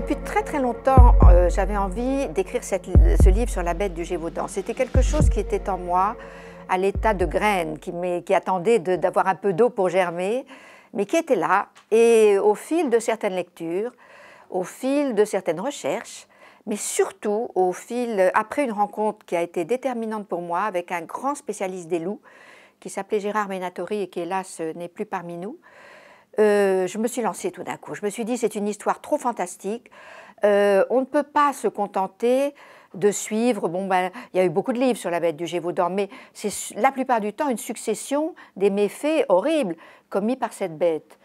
Depuis très très longtemps, euh, j'avais envie d'écrire ce livre sur la bête du Gévaudan. C'était quelque chose qui était en moi à l'état de graine, qui, qui attendait d'avoir un peu d'eau pour germer, mais qui était là. Et au fil de certaines lectures, au fil de certaines recherches, mais surtout au fil, après une rencontre qui a été déterminante pour moi avec un grand spécialiste des loups, qui s'appelait Gérard Menatori, et qui hélas n'est plus parmi nous, euh, je me suis lancée tout d'un coup. Je me suis dit, c'est une histoire trop fantastique. Euh, on ne peut pas se contenter de suivre. Bon, ben, il y a eu beaucoup de livres sur la bête du Gévaudan, mais c'est la plupart du temps une succession des méfaits horribles commis par cette bête.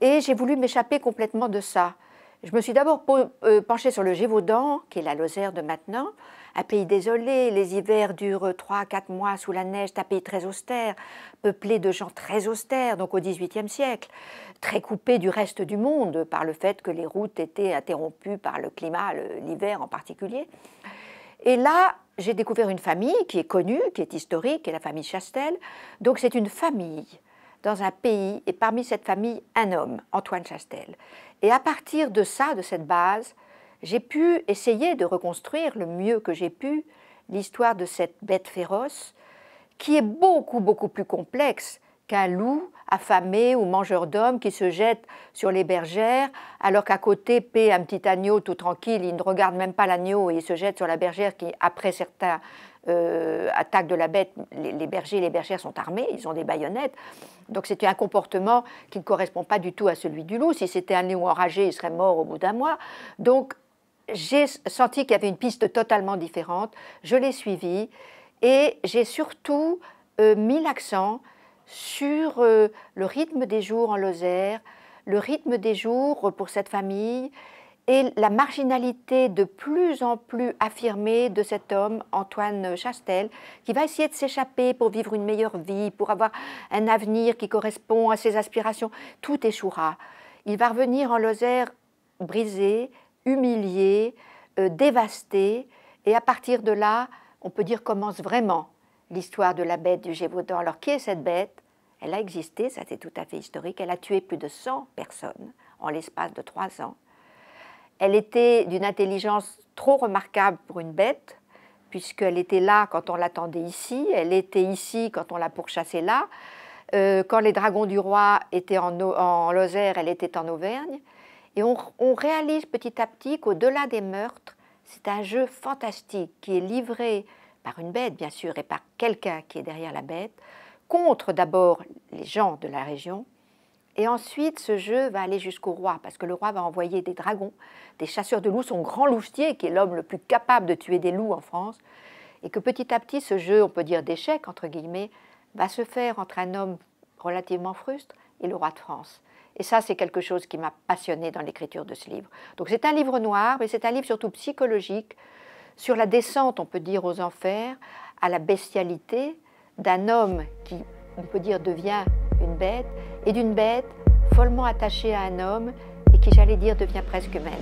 Et j'ai voulu m'échapper complètement de ça. Je me suis d'abord euh, penchée sur le Gévaudan, qui est la Lozère de maintenant, un pays désolé, les hivers durent 3 quatre mois sous la neige, un pays très austère, peuplé de gens très austères, donc au XVIIIe siècle, très coupé du reste du monde par le fait que les routes étaient interrompues par le climat, l'hiver en particulier. Et là, j'ai découvert une famille qui est connue, qui est historique, qui est la famille Chastel. Donc c'est une famille dans un pays et parmi cette famille un homme, Antoine Chastel. Et à partir de ça, de cette base, j'ai pu essayer de reconstruire le mieux que j'ai pu l'histoire de cette bête féroce qui est beaucoup beaucoup plus complexe qu'un loup affamé ou mangeur d'hommes qui se jette sur les bergères, alors qu'à côté paie un petit agneau tout tranquille, il ne regarde même pas l'agneau et il se jette sur la bergère qui, après certains euh, attaques de la bête, les, bergers et les bergères sont armés, ils ont des baïonnettes. Donc c'était un comportement qui ne correspond pas du tout à celui du loup. Si c'était un loup enragé, il serait mort au bout d'un mois. Donc j'ai senti qu'il y avait une piste totalement différente. Je l'ai suivie et j'ai surtout euh, mis l'accent sur euh, le rythme des jours en Lozère, le rythme des jours pour cette famille et la marginalité de plus en plus affirmée de cet homme, Antoine Chastel, qui va essayer de s'échapper pour vivre une meilleure vie, pour avoir un avenir qui correspond à ses aspirations. Tout échouera. Il va revenir en Lozère brisé, humilié, euh, dévasté, et à partir de là, on peut dire commence vraiment l'histoire de la bête du Gévaudan. Alors qui est cette bête Elle a existé, ça c'est tout à fait historique. Elle a tué plus de 100 personnes en l'espace de trois ans. Elle était d'une intelligence trop remarquable pour une bête, puisqu'elle était là quand on l'attendait ici, elle était ici quand on la pourchassait là. Euh, quand les dragons du roi étaient en, en, Lozère, elle était en Auvergne. Et on, on réalise petit à petit qu'au-delà des meurtres, c'est un jeu fantastique qui est livré par une bête bien sûr et par quelqu'un qui est derrière la bête, contre d'abord les gens de la région, et ensuite, ce jeu va aller jusqu'au roi, parce que le roi va envoyer des dragons, des chasseurs de loups, son grand loustier, qui est l'homme le plus capable de tuer des loups en France, et que petit à petit, ce jeu, on peut dire d'échec, entre guillemets, va se faire entre un homme relativement frustre et le roi de France. Et ça, c'est quelque chose qui m'a passionné dans l'écriture de ce livre. Donc c'est un livre noir, mais c'est un livre surtout psychologique sur la descente, on peut dire, aux enfers, à la bestialité d'un homme qui, on peut dire, devient une bête, et d'une bête follement attachée à un homme et qui, j'allais dire, devient presque humaine.